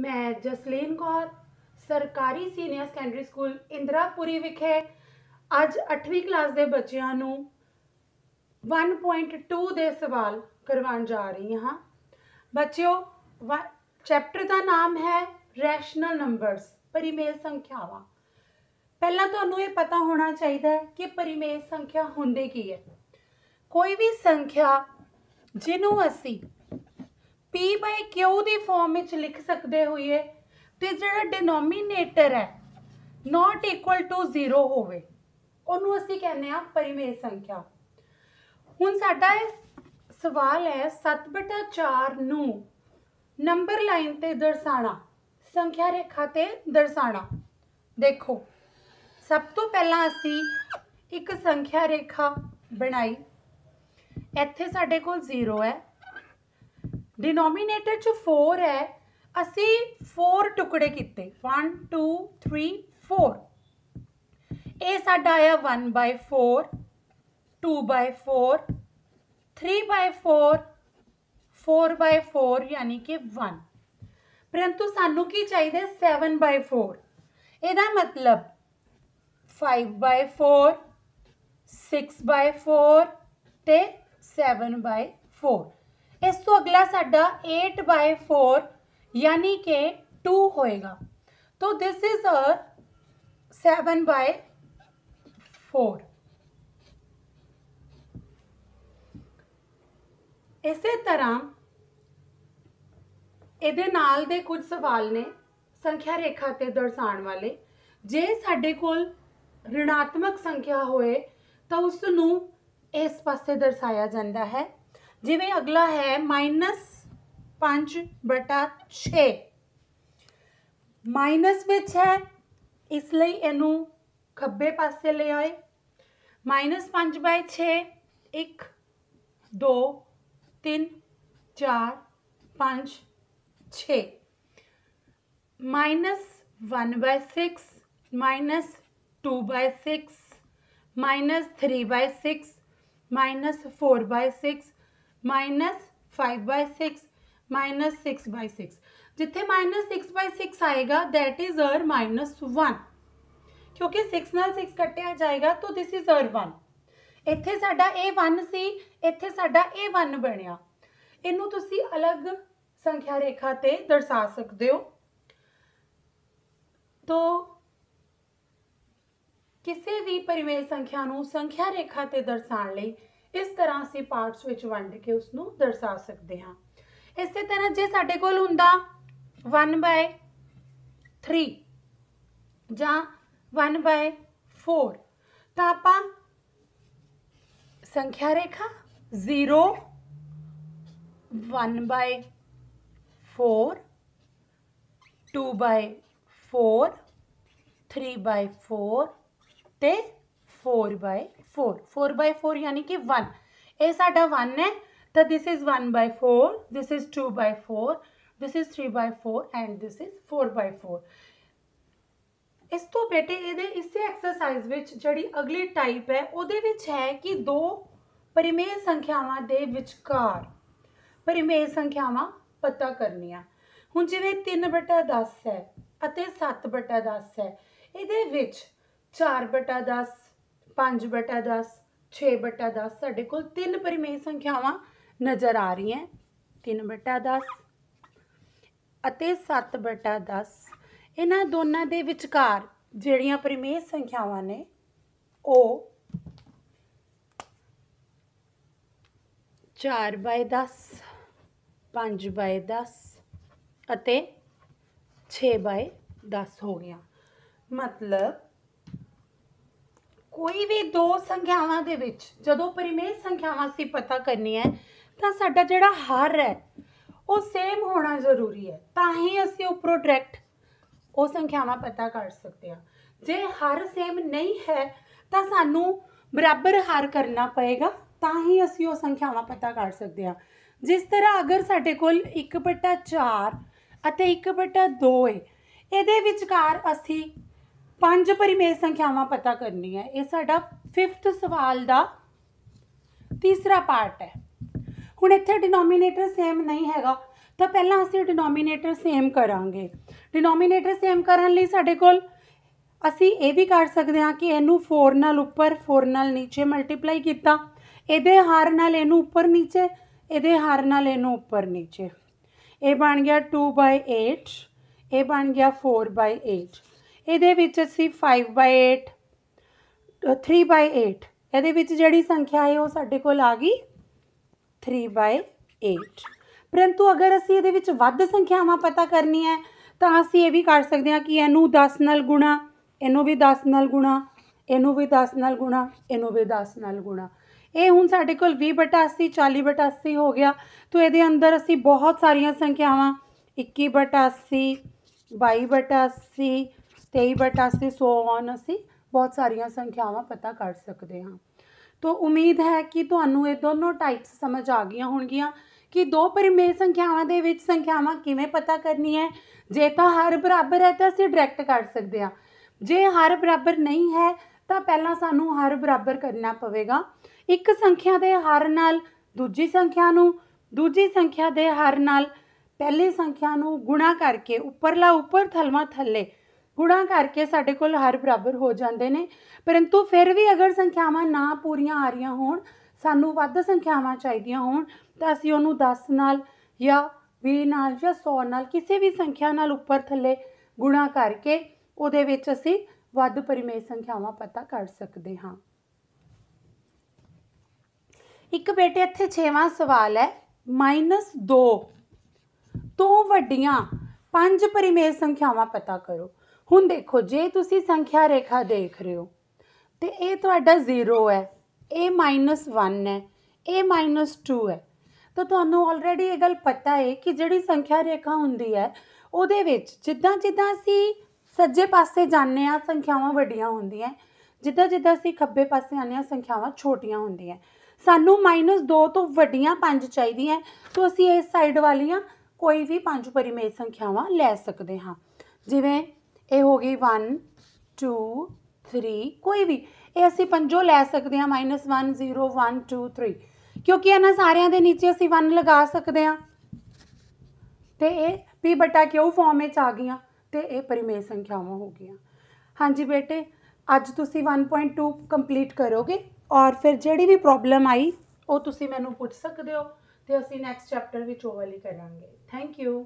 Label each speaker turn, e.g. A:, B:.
A: ਮੈਂ ਜਸਲੀਨ ਕੌਰ ਸਰਕਾਰੀ senior secondary school ਇੰਦਰਾਪੁਰੀ ਵਿਖੇ ਅੱਜ 8ਵੀਂ ਕਲਾਸ ਦੇ ਬੱਚਿਆਂ ਨੂੰ 1.2 ਦੇ ਸਵਾਲ ਕਰਵਾਉਣ ਜਾ ਰਹੀ ਹਾਂ ਬੱਚਿਓ ਚੈਪਟਰ ਦਾ ਨਾਮ ਹੈ ਰੈਸ਼ਨਲ ਨੰਬਰਸ ਪਰਿਮੇਯ ਸੰਖਿਆਵਾਂ ਪਹਿਲਾਂ ਤੁਹਾਨੂੰ ਇਹ ਪਤਾ ਹੋਣਾ ਚਾਹੀਦਾ ਹੈ ਕਿ ਪਰਿਮੇਯ ਸੰਖਿਆ ਹੁੰਦੇ ਕੀ ਹੈ ਕੋਈ ਵੀ ਸੰਖਿਆ ਜਿਹਨੂੰ ਅਸੀਂ p q ਦੀ ਫਾਰਮ ਵਿੱਚ ਲਿਖ ਸਕਦੇ ਹੋਈਏ ਤੇ ਜਿਹੜਾ ਡਿਨੋਮੀਨੇਟਰ ਹੈ ਨਾਟ ਇਕੁਅਲ ਟੂ 0 ਹੋਵੇ ਉਹਨੂੰ ਅਸੀਂ ਕਹਿੰਦੇ ਆ ਪਰਿਮੇਯ ਸੰਖਿਆ ਹੁਣ ਸਾਡਾ ਇਹ ਸਵਾਲ ਹੈ 7/4 ਨੂੰ ਨੰਬਰ ਲਾਈਨ ਤੇ ਦਰਸਾਣਾ ਸੰਖਿਆ ਰੇਖਾ ਤੇ ਦਰਸਾਣਾ ਦੇਖੋ ਸਭ ਤੋਂ ਪਹਿਲਾਂ ਅਸੀਂ ਇੱਕ ਸੰਖਿਆ ਰੇਖਾ ਬਣਾਈ ਇੱਥੇ ਸਾਡੇ ਕੋਲ 0 ਹੈ ਡਿਨੋਮੀਨੇਟਰ 'ਚ 4 ਹੈ ਅਸੀਂ 4 ਟੁਕੜੇ ਕੀਤੇ 1 2 3 4 ਇਹ ਸਾਡਾ ਆਇਆ 1/4 2/4 3/4 4/4 ਯਾਨੀ ਕਿ 1 ਪਰੰਤੂ ਸਾਨੂੰ ਕੀ ਚਾਹੀਦਾ 7/4 ਇਹਦਾ ਮਤਲਬ 5/4 6/4 ਤੇ 7/4 ਇਸ ਤੋਂ ਅਗਲਾ ਸਾਡਾ 8/4 ਯਾਨੀ ਕਿ 2 ਹੋਏਗਾ ਤੋਂ ਥਿਸ ਇਜ਼ ਅ 7/4 ਇਸੇ ਤਰ੍ਹਾਂ ਇਹਦੇ ਨਾਲ ਦੇ ਕੁਝ ਸਵਾਲ ਨੇ ਸੰਖਿਆ ਰੇਖਾ ਤੇ ਦਰਸਾਉਣ ਵਾਲੇ ਜੇ ਸਾਡੇ ਕੋਲ ਰਿਣਾਤਮਕ ਸੰਖਿਆ ਹੋਏ ਤਾਂ ਉਸ ਨੂੰ ਇਸ ਪਾਸੇ ਦਰਸਾਇਆ ਜਾਂਦਾ ਹੈ जिमें अगला है माइनस पाँच बटा छे माइनस बच्च है इसलिए इनू खब्बे पासे ले आए माइनस पाँच बाय छे एक दो तीन चार पाँच छे minus one by six minus two by six minus three by six minus four by six minus 5/6 minus 6/6 ਜਿੱਥੇ ਮਾਈਨਸ 6/6 ਆਏਗਾ that is our minus 1 ਕਿਉਂਕਿ 6 ਨਾਲ 6 ਕੱਟਿਆ ਜਾਏਗਾ ਤਾਂ ਥਿਸ ਇਜ our 1 ਇੱਥੇ ਸਾਡਾ ਇਹ 1 ਸੀ ਇੱਥੇ ਸਾਡਾ ਇਹ 1 ਬਣਿਆ ਇਹਨੂੰ ਤੁਸੀਂ ਅਲੱਗ ਸੰਖਿਆ ਰੇਖਾ ਤੇ ਦਰਸਾ ਸਕਦੇ ਹੋ ਤੋਂ ਕਿਸੇ ਵੀ ਪਰਿਮੇਯ ਸੰਖਿਆ ਨੂੰ ਸੰਖਿਆ ਰੇਖਾ ਤੇ ਦਰਸਾਉਣ ਲਈ ਇਸ ਤਰ੍ਹਾਂ ਅਸੀਂ ਪਾਰਟਸ ਵਿੱਚ ਵੰਡ ਕੇ ਉਸ ਨੂੰ ਦਰਸਾ ਸਕਦੇ ਹਾਂ ਇਸੇ ਤਰ੍ਹਾਂ ਜੇ ਸਾਡੇ ਕੋਲ ਹੁੰਦਾ 1/3 ਜਾਂ 1/4 ਤਾਂ ਆਪਾਂ ਸੰਖਿਆ ਰੇਖਾ 0 1/4 2/4 3/4 ਤੇ 4/4 4 4 बाय फोर यानी कि वन ਇਹ ਸਾਡਾ 1 ਹੈ ਤਾਂ this is 1 by 4 this is 2 by 4 this is 3 by 4 and this is 4 by 4 ਇਸ ਤੋਂ ਬੇਟੇ ਇਹਦੇ ਇਸੇ ਐਕਸਰਸਾਈਜ਼ ਵਿੱਚ ਜਿਹੜੀ ਅਗਲੀ ਟਾਈਪ ਹੈ ਉਹਦੇ ਵਿੱਚ ਹੈ ਕਿ ਦੋ ਪਰਿਮੇਯ ਸੰਖਿਆਵਾਂ ਦੇ ਵਿਚਕਾਰ ਪਰਿਮੇਯ ਸੰਖਿਆਵਾਂ ਪਤਾ ਕਰਨੀਆਂ ਹੁਣ ਜਿਵੇਂ 3/10 ਹੈ ਅਤੇ 7/10 ਹੈ ਇਹਦੇ ਵਿੱਚ 4/10 5 ਬਟਾ 10 6 ਬਟਾ 10 ਸਾਡੇ ਕੋਲ ਤਿੰਨ ਪਰਿਮੇਯ ਸੰਖਿਆਵਾਂ ਨਜ਼ਰ ਆ ਰਹੀਆਂ 3 ਬਟਾ 10 ਅਤੇ 7 ਬਟਾ 10 ਇਹਨਾਂ ਦੋਨਾਂ ਦੇ ਵਿਚਕਾਰ ਜਿਹੜੀਆਂ ਪਰਿਮੇਯ ਸੰਖਿਆਵਾਂ ਨੇ ਉਹ 4 ਬਾਈ 10 5 ਬਾਈ 10 ਅਤੇ 6 ਬਾਈ 10 ਹੋ ਗਿਆ ਮਤਲਬ ਕੋਈ ਵੀ ਦੋ ਸੰਖਿਆਵਾਂ ਦੇ ਵਿੱਚ ਜਦੋਂ ਪਰਿਮੇਯ ਸੰਖਿਆਵਾਂ ਸੀ ਪਤਾ ਕਰਨੀ ਹੈ ਤਾਂ ਸਾਡਾ ਜਿਹੜਾ ਹਰ ਹੈ ਉਹ ਸੇਮ ਹੋਣਾ ਜ਼ਰੂਰੀ ਹੈ ਤਾਂ ਹੀ ਅਸੀਂ ਉੱਪਰੋਂ ਡਾਇਰੈਕਟ ਉਹ ਸੰਖਿਆਵਾਂ ਪਤਾ ਕਰ ਸਕਦੇ ਹਾਂ ਜੇ ਹਰ ਸੇਮ ਨਹੀਂ ਹੈ ਤਾਂ ਸਾਨੂੰ ਬਰਾਬਰ ਹਰ ਕਰਨਾ ਪਏਗਾ ਤਾਂ ਹੀ ਅਸੀਂ ਉਹ ਸੰਖਿਆਵਾਂ ਪਤਾ ਕਰ ਸਕਦੇ ਹਾਂ ਜਿਸ ਤਰ੍ਹਾਂ ਅਗਰ ਸਾਡੇ ਕੋਲ 1/4 ਅਤੇ 1/2 ਹੈ ਇਹਦੇ ਵਿਚਕਾਰ ਅਸੀਂ ਪੰਜ ਪਰਿਮੇਯ ਸੰਖਿਆਵਾਂ ਪਤਾ ਕਰਨੀ ਹੈ ਇਹ ਸਾਡਾ 5th ਸਵਾਲ ਦਾ ਤੀਸਰਾ ਪਾਰਟ ਹੈ ਹੁਣ ਇੱਥੇ ਡਿਨੋਮੀਨੇਟਰ ਸੇਮ ਨਹੀਂ ਹੈਗਾ ਤਾਂ ਪਹਿਲਾਂ ਅਸੀਂ ਡਿਨੋਮੀਨੇਟਰ ਸੇਮ ਕਰਾਂਗੇ ਡਿਨੋਮੀਨੇਟਰ ਸੇਮ ਕਰਨ ਲਈ ਸਾਡੇ ਕੋਲ ਅਸੀਂ ਇਹ ਵੀ ਕਰ ਸਕਦੇ ਹਾਂ ਕਿ ਇਹਨੂੰ 4 ਨਾਲ ਉੱਪਰ 4 ਨਾਲ ਨੀਚੇ ਮਲਟੀਪਲਾਈ ਕੀਤਾ ਇਹਦੇ ਹਾਰ ਨਾਲ ਇਹਨੂੰ ਉੱਪਰ ਨੀਚੇ ਇਹਦੇ ਹਾਰ ਨਾਲ ਇਹਨੂੰ ਉੱਪਰ ਨੀਚੇ ਇਹ ਬਣ ਗਿਆ 2/8 ਇਹ ਬਣ ਗਿਆ 4/8 ਇਹਦੇ ਵਿੱਚ ਅਸੀਂ 5/8 3/8 ਇਹਦੇ ਵਿੱਚ ਜਿਹੜੀ ਸੰਖਿਆ ਹੈ ਉਹ ਸਾਡੇ ਕੋਲ ਆ ਗਈ 3/8 ਪਰੰਤੂ ਅਗਰ ਅਸੀਂ ਇਹਦੇ ਵਿੱਚ ਵੱਧ ਸੰਖਿਆਵਾਂ ਪਤਾ ਕਰਨੀ ਹੈ ਤਾਂ ਅਸੀਂ ਇਹ ਵੀ ਕਰ ਸਕਦੇ ਹਾਂ ਕਿ ਇਹਨੂੰ 10 ਨਾਲ ਗੁਣਾ ਇਹਨੂੰ ਵੀ 10 ਨਾਲ ਗੁਣਾ ਇਹਨੂੰ ਵੀ 10 ਨਾਲ ਗੁਣਾ ਇਹਨੂੰ ਵੀ 10 ਨਾਲ ਗੁਣਾ ਇਹ ਹੁਣ ਸਾਡੇ ਕੋਲ 20 ਬਟਾ 80 40 ਬਟਾ 80 ਹੋ ਗਿਆ ਤੋਂ ਇਹਦੇ ਅੰਦਰ ਅਸੀਂ ਬਹੁਤ ਸਾਰੀਆਂ ਸੰਖਿਆਵਾਂ 21 ਬਟਾ 80 22 ਬਟਾ 23 ਬਟਾਸੀ ਸੋ ਔਨ ਅਸੀਂ ਬਹੁਤ ਸਾਰੀਆਂ ਸੰਖਿਆਵਾਂ ਪਤਾ ਕਰ ਸਕਦੇ ਹਾਂ ਤੋਂ ਉਮੀਦ ਹੈ ਕਿ ਤੁਹਾਨੂੰ ਇਹ ਦੋਨੋਂ ਟਾਈਪਸ ਸਮਝ ਆ ਗਈਆਂ ਹੋਣਗੀਆਂ ਕਿ ਦੋ ਪਰਿਮੇਯ ਸੰਖਿਆਵਾਂ ਦੇ ਵਿੱਚ ਸੰਖਿਆਵਾਂ ਕਿਵੇਂ ਪਤਾ ਕਰਨੀ ਹੈ ਜੇ ਤਾਂ ਹਰ ਬਰਾਬਰ ਹੈ ਤਾਂ ਅਸੀਂ ਡਾਇਰੈਕਟ ਕਰ ਸਕਦੇ ਹਾਂ ਜੇ ਹਰ ਬਰਾਬਰ ਨਹੀਂ ਹੈ ਤਾਂ ਪਹਿਲਾਂ ਸਾਨੂੰ ਹਰ ਬਰਾਬਰ ਕਰਨਾ ਪਵੇਗਾ ਇੱਕ ਸੰਖਿਆ ਦੇ ਹਰ ਨਾਲ ਦੂਜੀ ਸੰਖਿਆ ਨੂੰ ਦੂਜੀ ਸੰਖਿਆ ਦੇ ਹਰ ਨਾਲ ਪਹਿਲੀ ਸੰਖਿਆ ਨੂੰ ਗੁਣਾ ਕਰਕੇ ਉੱਪਰਲਾ ਉੱਪਰ ਥਲਵਾ ਥੱਲੇ ਗੁਣਾ ਕਰਕੇ ਸਾਡੇ ਕੋਲ ਹਰ ਬਰਾਬਰ ਹੋ ਜਾਂਦੇ ਨੇ ਪਰੰਤੂ ਫਿਰ ਵੀ ਅਗਰ ਸੰਖਿਆਵਾਂ ਨਾ ਪੂਰੀਆਂ ਆ ਰਹੀਆਂ ਹੋਣ ਸਾਨੂੰ ਵੱਧ ਸੰਖਿਆਵਾਂ ਚਾਹੀਦੀਆਂ ਹੋਣ ਤਾਂ ਅਸੀਂ ਉਹਨੂੰ 10 ਨਾਲ ਜਾਂ 20 ਨਾਲ ਜਾਂ 100 ਨਾਲ ਕਿਸੇ ਵੀ ਸੰਖਿਆ ਨਾਲ ਉੱਪਰ ਥੱਲੇ ਗੁਣਾ ਕਰਕੇ ਉਹਦੇ ਵਿੱਚ ਅਸੀਂ ਵੱਧ ਪਰਿਮੇਯ ਸੰਖਿਆਵਾਂ ਪਤਾ ਕਰ ਸਕਦੇ ਹਾਂ ਇੱਕ ਬੇਟੇ ਇੱਥੇ 6ਵਾਂ ਸਵਾਲ ਹੈ -2 ਤੋਂ ਵੱਡੀਆਂ ਪੰਜ ਪਰਿਮੇਯ ਸੰਖਿਆਵਾਂ ਪਤਾ ਕਰੋ ਹੁਣ ਦੇਖੋ ਜੇ ਤੁਸੀਂ ਸੰਖਿਆ ਰੇਖਾ ਦੇਖ ਰਹੇ ਹੋ ਤੇ ਇਹ ਤੁਹਾਡਾ 0 ਹੈ ਇਹ -1 ਹੈ ਇਹ -2 ਹੈ ਤਾਂ ਤੁਹਾਨੂੰ ਆਲਰੇਡੀ ਇਹ ਗੱਲ ਪਤਾ ਹੈ ਕਿ ਜਿਹੜੀ ਸੰਖਿਆ ਰੇਖਾ ਹੁੰਦੀ ਹੈ ਉਹਦੇ ਵਿੱਚ ਜਿੱਦਾਂ ਜਿੱਦਾਂ ਅਸੀਂ ਸੱਜੇ ਪਾਸੇ ਜਾਂਦੇ ਆ ਸੰਖਿਆਵਾਂ ਵੱਡੀਆਂ ਹੁੰਦੀਆਂ ਜਿੱਦਾਂ ਜਿੱਦਾਂ ਅਸੀਂ ਖੱਬੇ ਪਾਸੇ ਆਨੇ ਆ ਸੰਖਿਆਵਾਂ ਛੋਟੀਆਂ ਹੁੰਦੀਆਂ ਸਾਨੂੰ -2 ਤੋਂ ਵੱਡੀਆਂ ਪੰਜ ਚਾਹੀਦੀਆਂ ਤਾਂ ਅਸੀਂ ਇਸ ਸਾਈਡ ਵਾਲੀਆਂ ਕੋਈ ਵੀ ਪੰਜ ਪਰਿਮੇਯ ਸੰਖਿਆਵਾਂ ਲੈ ਸਕਦੇ ਹਾਂ ਜਿਵੇਂ ਇਹ ਹੋ ਗਈ 1 2 3 ਕੋਈ ਵੀ ਇਹ ਅਸੀਂ ਪੰਜੋ ਲੈ ਸਕਦੇ ਹਾਂ -1 0 1 2 3 ਕਿਉਂਕਿ ਇਹਨਾਂ ਸਾਰਿਆਂ ਦੇ ਨੀਚੇ ਅਸੀਂ 1 ਲਗਾ ਸਕਦੇ ਹਾਂ ਤੇ ਇਹ p ਬਟਾ q ਫਾਰਮ ਵਿੱਚ ਆ ਗਈਆਂ ਤੇ ਇਹ ਪਰਿਮੇਯ ਸੰਖਿਆਵਾਂ ਹੋ ਗਈਆਂ ਹਾਂਜੀ ਬੇਟੇ ਅੱਜ ਤੁਸੀਂ 1.2 ਕੰਪਲੀਟ ਕਰੋਗੇ ਔਰ ਫਿਰ ਜਿਹੜੀ ਵੀ ਪ੍ਰੋਬਲਮ ਆਈ ਉਹ ਤੁਸੀਂ ਮੈਨੂੰ ਪੁੱਛ ਸਕਦੇ ਹੋ ਤੇ ਅਸੀਂ ਨੈਕਸਟ ਚੈਪਟਰ ਵਿੱਚ ਉਹ ਵਾਲੀ ਕਰਾਂਗੇ ਥੈਂਕ ਯੂ